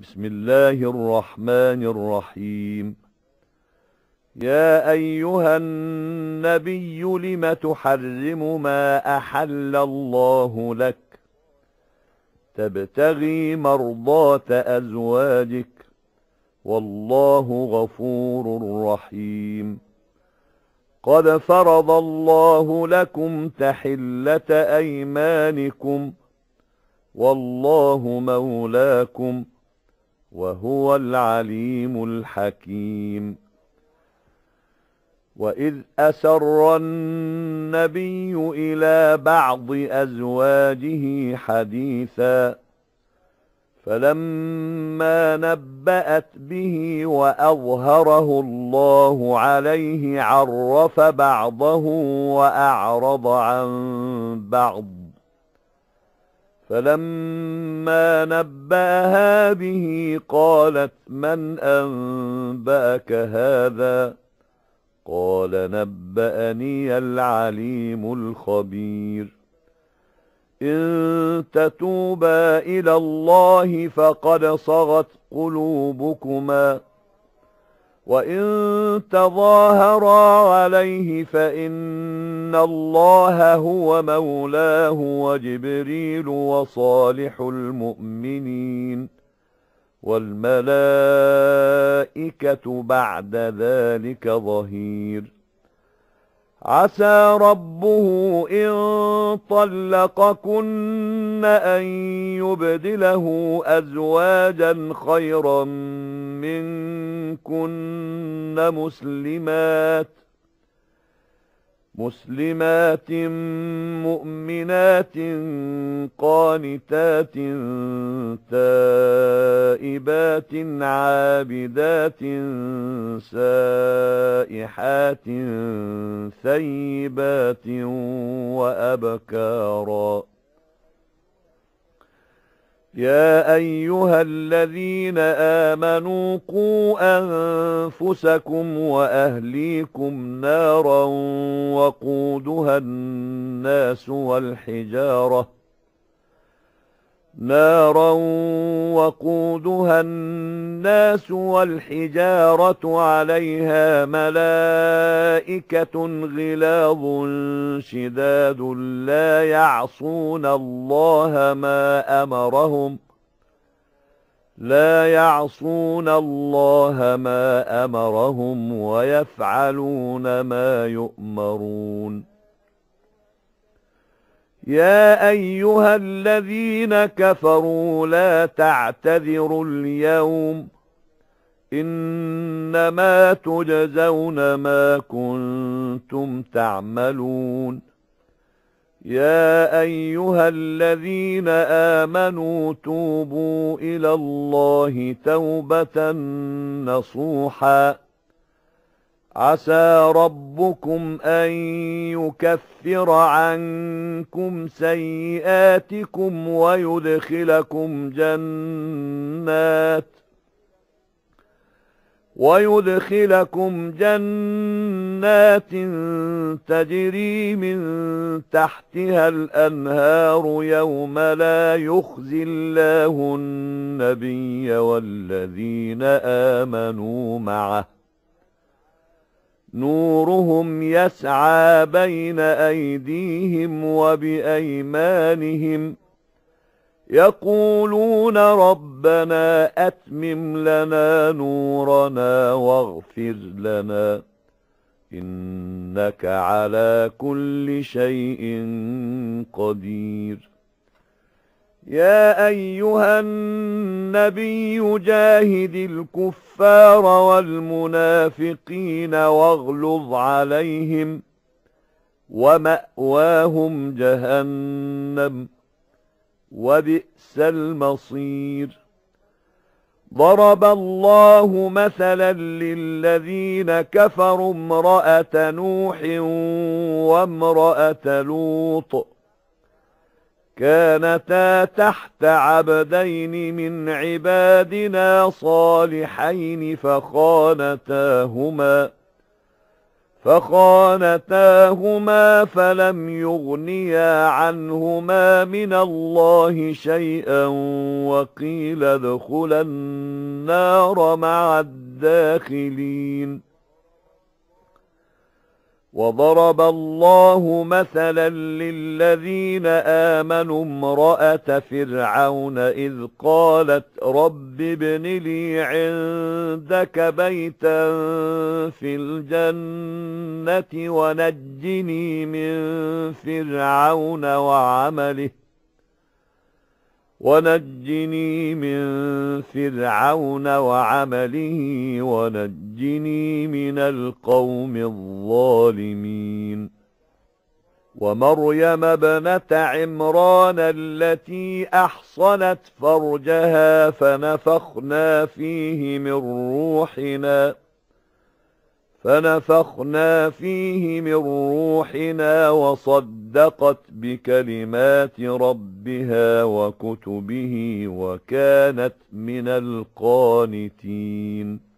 بسم الله الرحمن الرحيم يا أيها النبي لم تحرم ما أحل الله لك تبتغي مرضات أزواجك والله غفور رحيم قد فرض الله لكم تحلة أيمانكم والله مولاكم وهو العليم الحكيم وإذ أسر النبي إلى بعض أزواجه حديثا فلما نبأت به وأظهره الله عليه عرف بعضه وأعرض عن بعض فَلَمَّا نَبَّأَهَا بِهِ قَالَتْ مَنْ أَنبَأَكَ هَذَا قَالَ نَبَّأَنِيَ الْعَلِيمُ الْخَبِيرُ إِن تَتُوبَا إِلَى اللَّهِ فَقَدْ صَغَتْ قُلُوبُكُمَا وَإِن تَظَاهَرَا عَلَيْهِ فَإِنَّ اللَّهَ هُوَ مَوْلَاهُ وَجِبْرِيلُ وَصَالِحُ الْمُؤْمِنِينَ وَالْمَلَائِكَةُ بَعْدَ ذَلِكَ ظَهِيرٌ عَسَى رَبُّهُ إِن طَلَّقَكُنَّ أَن يُبْدِلَهُ أَزْوَاجًا خَيْرًا مِّنْ كن مسلمات مسلمات مؤمنات قانتات تائبات عابدات سائحات ثيبات وأبكاراً يا أيها الذين آمنوا قوا أنفسكم وأهليكم نارا وقودها الناس والحجارة نارا وقودها الناس والحجارة عليها ملائكة غلاظ شداد لا يعصون الله ما أمرهم لا يعصون الله ما أمرهم ويفعلون ما يؤمرون يا أيها الذين كفروا لا تعتذروا اليوم إنما تجزون ما كنتم تعملون يا أيها الذين آمنوا توبوا إلى الله توبة نصوحاً عسى ربكم أن يكفر عنكم سيئاتكم ويدخلكم جنات ويدخلكم جنات تجري من تحتها الأنهار يوم لا يخزي الله النبي والذين آمنوا معه نورهم يسعى بين أيديهم وبأيمانهم يقولون ربنا أتمم لنا نورنا واغفر لنا إنك على كل شيء قدير يا أيها النبي جاهد الكفار والمنافقين واغلظ عليهم ومأواهم جهنم وبئس المصير ضرب الله مثلا للذين كفروا امرأة نوح وامرأة لوط كانتا تحت عبدين من عبادنا صالحين فخانتاهما فخانتاهما فلم يغنيا عنهما من الله شيئا وقيل ادخلا النار مع الداخلين وَضَرَبَ اللَّهُ مَثَلًا لِلَّذِينَ آمَنُوا امْرَأَةَ فِرْعَوْنَ إِذْ قَالَتْ رَبِّ ابْنِ لِي عِندَكَ بَيْتًا فِي الْجَنَّةِ وَنَجِّنِي مِنْ فِرْعَوْنَ وَعَمَلِهِ ونجني من فرعون وعمله ونجني من القوم الظالمين ومريم ابنة عمران التي أحصنت فرجها فنفخنا فيه من روحنا فنفخنا فيه من روحنا وصدقت بكلمات ربها وكتبه وكانت من القانتين